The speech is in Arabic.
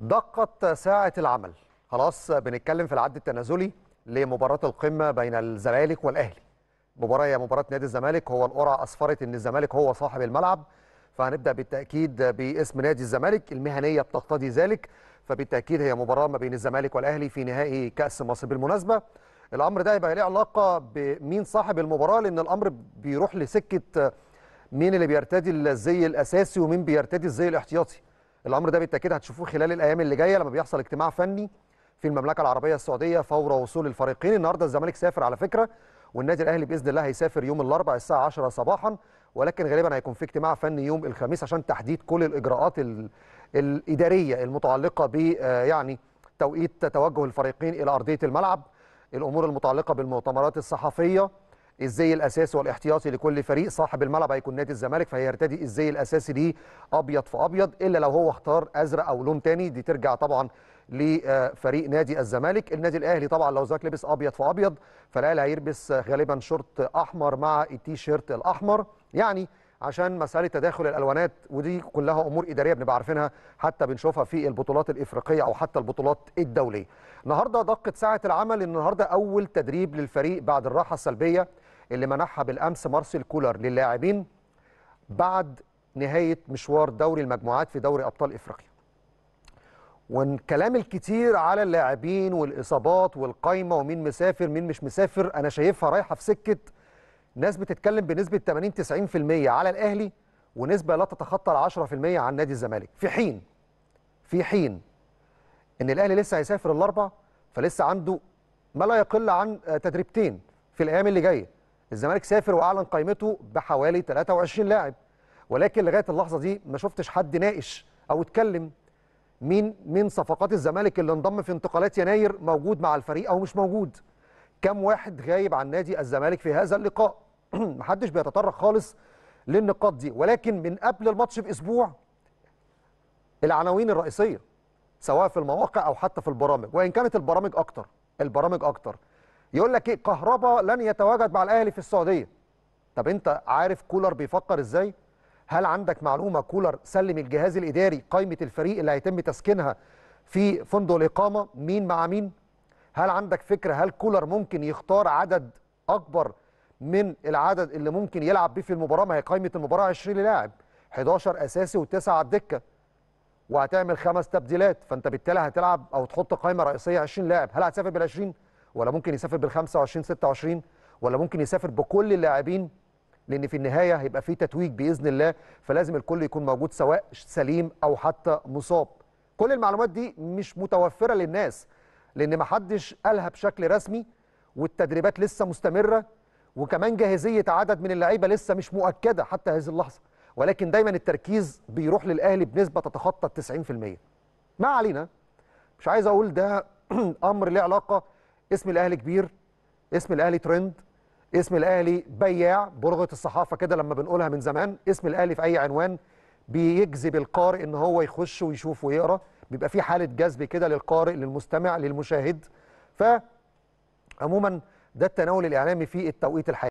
دقت ساعة العمل خلاص بنتكلم في العد التنازلي لمباراة القمة بين الزمالك والأهلي مباراة هي مباراة نادي الزمالك هو القرعة أسفرت أن الزمالك هو صاحب الملعب فهنبدأ بالتأكيد باسم نادي الزمالك المهنية بتقتضي ذلك فبالتأكيد هي مباراة ما بين الزمالك والأهلي في نهائي كأس مصر بالمناسبة الأمر ده هيبقى له علاقة بمين صاحب المباراة لأن الأمر بيروح لسكة مين اللي بيرتدي الزي الأساسي ومين بيرتدي الزي الاحتياطي الامر ده بالتاكيد هتشوفوه خلال الايام اللي جايه لما بيحصل اجتماع فني في المملكه العربيه السعوديه فور وصول الفريقين النهارده الزمالك سافر على فكره والنادي الاهلي باذن الله هيسافر يوم الاربعاء الساعه 10 صباحا ولكن غالبا هيكون في اجتماع فني يوم الخميس عشان تحديد كل الاجراءات الاداريه المتعلقه ب يعني توقيت توجه الفريقين الى ارضيه الملعب الامور المتعلقه بالمؤتمرات الصحفيه الزي الاساسي والاحتياطي لكل فريق صاحب الملعب هيكون نادي الزمالك فهيرتدي الزي الاساسي ليه ابيض في ابيض الا لو هو اختار ازرق او لون تاني دي ترجع طبعا لفريق نادي الزمالك النادي الاهلي طبعا لو زاك لبس ابيض في ابيض فالاهلي هيلبس غالبا شورت احمر مع التيشيرت الاحمر يعني عشان مساله تداخل الالوانات ودي كلها امور اداريه بنبقى عارفينها حتى بنشوفها في البطولات الافريقيه او حتى البطولات الدوليه. النهارده دقت ساعه العمل النهارده اول تدريب للفريق بعد الراحه السلبيه اللي منحها بالامس مارسيل كولر للاعبين بعد نهايه مشوار دوري المجموعات في دوري ابطال افريقيا. والكلام الكتير على اللاعبين والاصابات والقايمه ومين مسافر مين مش مسافر انا شايفها رايحه في سكه ناس بتتكلم بنسبه 80 90% على الاهلي ونسبه لا تتخطى ال 10% عن نادي الزمالك في حين في حين ان الاهلي لسه هيسافر الاربع فلسه عنده ما لا يقل عن تدريبتين في الايام اللي جايه الزمالك سافر واعلن قائمته بحوالي 23 لاعب ولكن لغايه اللحظه دي ما شفتش حد ناقش او اتكلم مين من صفقات الزمالك اللي انضم في انتقالات يناير موجود مع الفريق او مش موجود كم واحد غايب عن نادي الزمالك في هذا اللقاء محدش بيتطرق خالص للنقاط دي ولكن من قبل الماتش باسبوع العناوين الرئيسيه سواء في المواقع او حتى في البرامج وان كانت البرامج اكتر البرامج اكتر يقول لك ايه كهربا لن يتواجد مع الاهلي في السعوديه طب انت عارف كولر بيفكر ازاي هل عندك معلومه كولر سلم الجهاز الاداري قائمه الفريق اللي هيتم تسكينها في فندق الاقامه مين مع مين هل عندك فكره هل كولر ممكن يختار عدد اكبر من العدد اللي ممكن يلعب بيه في المباراه ما هي قائمه المباراه 20 لاعب 11 اساسي و9 على الدكه وهتعمل خمس تبديلات فانت بالتالي هتلعب او تحط قائمه رئيسيه 20 لاعب هل هتسافر بال 20 ولا ممكن يسافر بال 25 26 ولا ممكن يسافر بكل اللاعبين لان في النهايه هيبقى في تتويج باذن الله فلازم الكل يكون موجود سواء سليم او حتى مصاب كل المعلومات دي مش متوفره للناس لان ما حدش قالها بشكل رسمي والتدريبات لسه مستمره وكمان جاهزيه عدد من اللعيبه لسه مش مؤكده حتى هذه اللحظه ولكن دايما التركيز بيروح للاهلي بنسبه تتخطى ال 90% ما علينا مش عايز اقول ده امر له علاقه اسم الاهلي كبير اسم الاهلي ترند اسم الاهلي بياع بلغه الصحافه كده لما بنقولها من زمان اسم الاهلي في اي عنوان بيجذب القارئ ان هو يخش ويشوف ويقرا بيبقى في حاله جذب كده للقارئ للمستمع للمشاهد ف عموما ده التناول الاعلامي في التوقيت الحالي